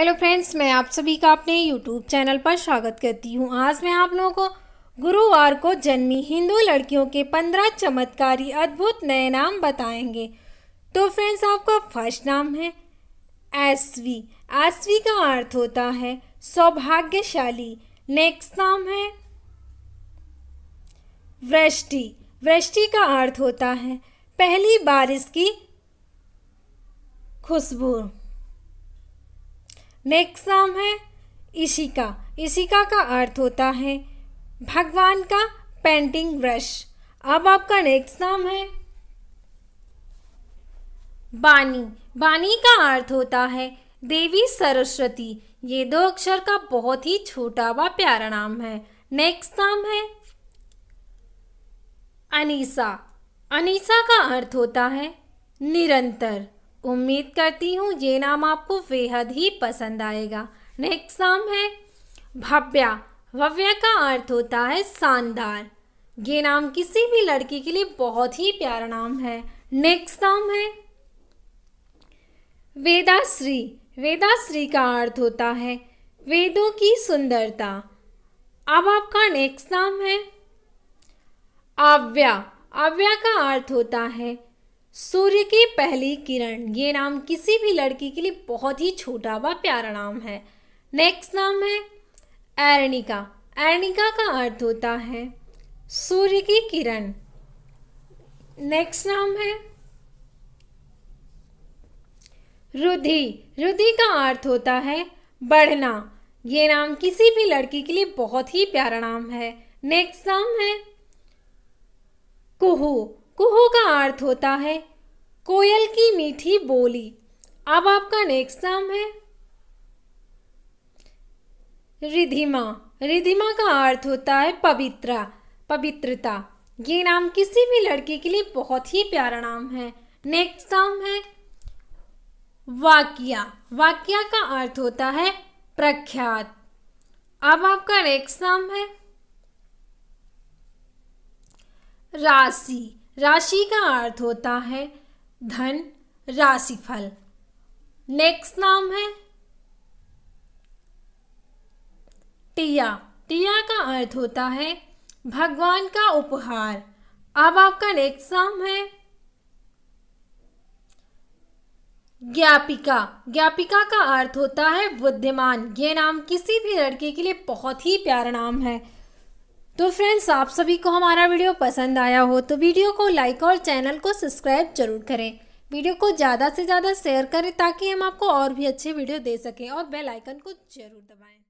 hello friends मैं आप सभी का अपने यूट्यूब चैनल पर स्वागत करती हूँ आज मैं आप लोगों को गुरुवार को जन्मी हिंदू लड़कियों के पंद्रह चमत्कारी अद्भुत नए नाम बताएंगे तो फ्रेंड्स आपका फर्स्ट नाम है एसवी एसवी का अर्थ होता है सौभाग्यशाली नेक्स्ट नाम है वृष्टि वृष्टि का अर्थ होता है पहली बारिश की खुशबू नेक्स्ट नाम है इशिका इशिका का अर्थ होता है भगवान का पेंटिंग ब्रश अब आपका नेक्स्ट नाम है बानी बानी का अर्थ होता है देवी सरस्वती ये दो अक्षर का बहुत ही छोटा व प्यारा नाम है नेक्स्ट नाम है अनीसा अनीसा का अर्थ होता है निरंतर उम्मीद करती हूँ ये नाम आपको बेहद ही पसंद आएगा नेक्स्ट नाम है भव्या भव्या का अर्थ होता है शानदार ये नाम किसी भी लड़की के लिए बहुत ही प्यारा नाम है नेक्स्ट नाम है वेदाश्री वेदाश्री का अर्थ होता है वेदों की सुंदरता अब आपका नेक्स्ट नाम है आव्या आव्या का अर्थ होता है सूर्य की पहली किरण ये नाम किसी भी लड़की के लिए बहुत ही छोटा व प्यारा नाम है नेक्स्ट नाम है एरणिका एरणिका का अर्थ होता है सूर्य की किरण नेक्स्ट नाम है रुधि रुधि का अर्थ होता है बढ़ना ये नाम किसी भी लड़की के लिए बहुत ही प्यारा नाम है नेक्स्ट नाम है कुहू कुहू का अर्थ होता है कोयल की मीठी बोली अब आपका नेक्स्ट नाम है रिधिमा रिधिमा का अर्थ होता है पवित्रा पवित्रता ये नाम किसी भी लड़की के लिए बहुत ही प्यारा नाम है नेक्स्ट नाम है वाक्या वाक्या का अर्थ होता है प्रख्यात अब आपका नेक्स्ट नाम है राशि राशि का अर्थ होता है धन राशिफल नेक्स्ट नाम है टिया टिया का अर्थ होता है भगवान का उपहार अब आपका नेक्स्ट नाम है ज्ञापिका ज्ञापिका का अर्थ होता है बुद्धिमान ये नाम किसी भी लड़के के लिए बहुत ही प्यारा नाम है तो फ्रेंड्स आप सभी को हमारा वीडियो पसंद आया हो तो वीडियो को लाइक और चैनल को सब्सक्राइब जरूर करें वीडियो को ज़्यादा से ज़्यादा शेयर करें ताकि हम आपको और भी अच्छे वीडियो दे सकें और बेल आइकन को जरूर दबाएं